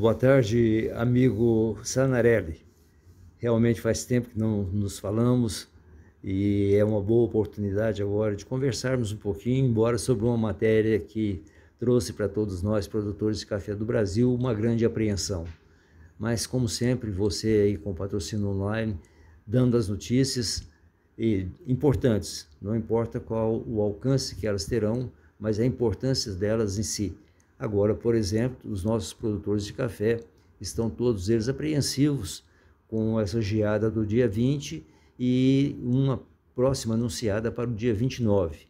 Boa tarde, amigo Sanarelli. Realmente faz tempo que não nos falamos e é uma boa oportunidade agora de conversarmos um pouquinho, embora sobre uma matéria que trouxe para todos nós, produtores de café do Brasil, uma grande apreensão. Mas, como sempre, você aí com patrocínio online, dando as notícias e, importantes, não importa qual o alcance que elas terão, mas a importância delas em si. Agora, por exemplo, os nossos produtores de café estão todos eles apreensivos com essa geada do dia 20 e uma próxima anunciada para o dia 29.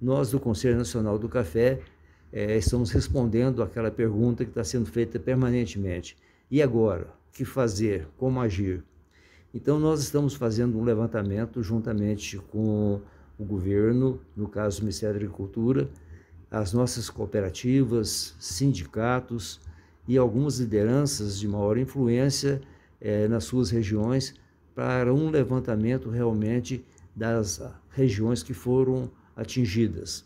Nós, do Conselho Nacional do Café, é, estamos respondendo aquela pergunta que está sendo feita permanentemente. E agora? O que fazer? Como agir? Então, nós estamos fazendo um levantamento juntamente com o governo, no caso, o Ministério da Agricultura, as nossas cooperativas, sindicatos e algumas lideranças de maior influência eh, nas suas regiões para um levantamento realmente das regiões que foram atingidas.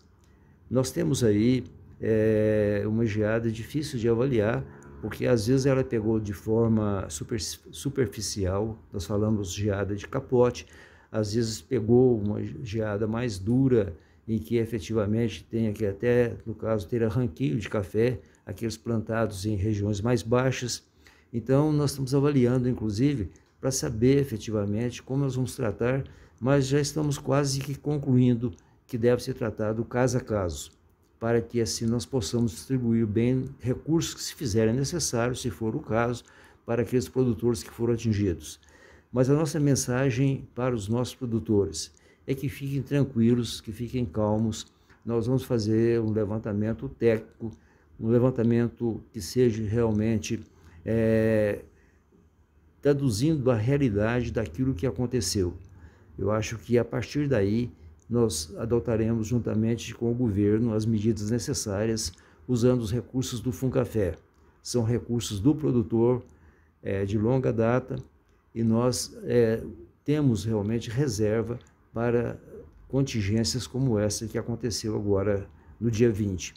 Nós temos aí eh, uma geada difícil de avaliar, porque às vezes ela pegou de forma super, superficial, nós falamos geada de capote, às vezes pegou uma geada mais dura, em que efetivamente tenha que até, no caso, ter arranquio de café, aqueles plantados em regiões mais baixas. Então, nós estamos avaliando, inclusive, para saber efetivamente como nós vamos tratar, mas já estamos quase que concluindo que deve ser tratado caso a caso, para que assim nós possamos distribuir bem recursos que se fizerem necessários, se for o caso, para aqueles produtores que foram atingidos. Mas a nossa mensagem para os nossos produtores é que fiquem tranquilos, que fiquem calmos. Nós vamos fazer um levantamento técnico, um levantamento que seja realmente é, traduzindo a realidade daquilo que aconteceu. Eu acho que a partir daí nós adotaremos juntamente com o governo as medidas necessárias usando os recursos do Funcafé. São recursos do produtor é, de longa data e nós é, temos realmente reserva para contingências como essa que aconteceu agora no dia 20.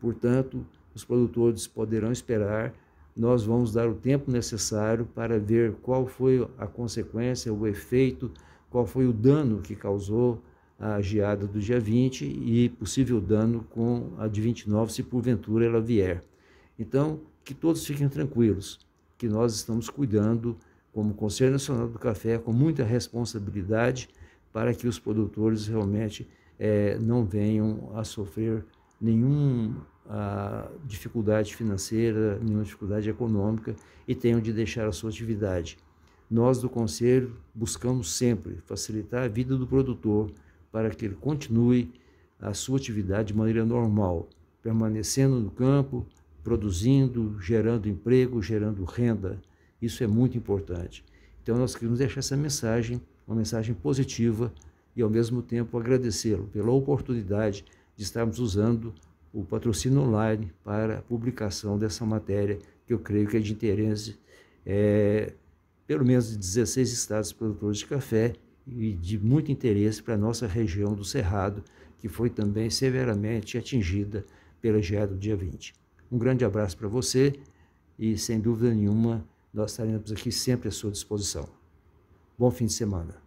Portanto, os produtores poderão esperar, nós vamos dar o tempo necessário para ver qual foi a consequência, o efeito, qual foi o dano que causou a geada do dia 20 e possível dano com a de 29, se porventura ela vier. Então, que todos fiquem tranquilos, que nós estamos cuidando, como Conselho Nacional do Café, com muita responsabilidade para que os produtores realmente é, não venham a sofrer nenhuma ah, dificuldade financeira, nenhuma dificuldade econômica e tenham de deixar a sua atividade. Nós do Conselho buscamos sempre facilitar a vida do produtor para que ele continue a sua atividade de maneira normal, permanecendo no campo, produzindo, gerando emprego, gerando renda. Isso é muito importante. Então nós queremos deixar essa mensagem, uma mensagem positiva e ao mesmo tempo agradecê-lo pela oportunidade de estarmos usando o patrocínio online para a publicação dessa matéria que eu creio que é de interesse é, pelo menos de 16 estados produtores de café e de muito interesse para a nossa região do Cerrado, que foi também severamente atingida pela geada do dia 20. Um grande abraço para você e, sem dúvida nenhuma, nós estaremos aqui sempre à sua disposição. Bom fim de semana.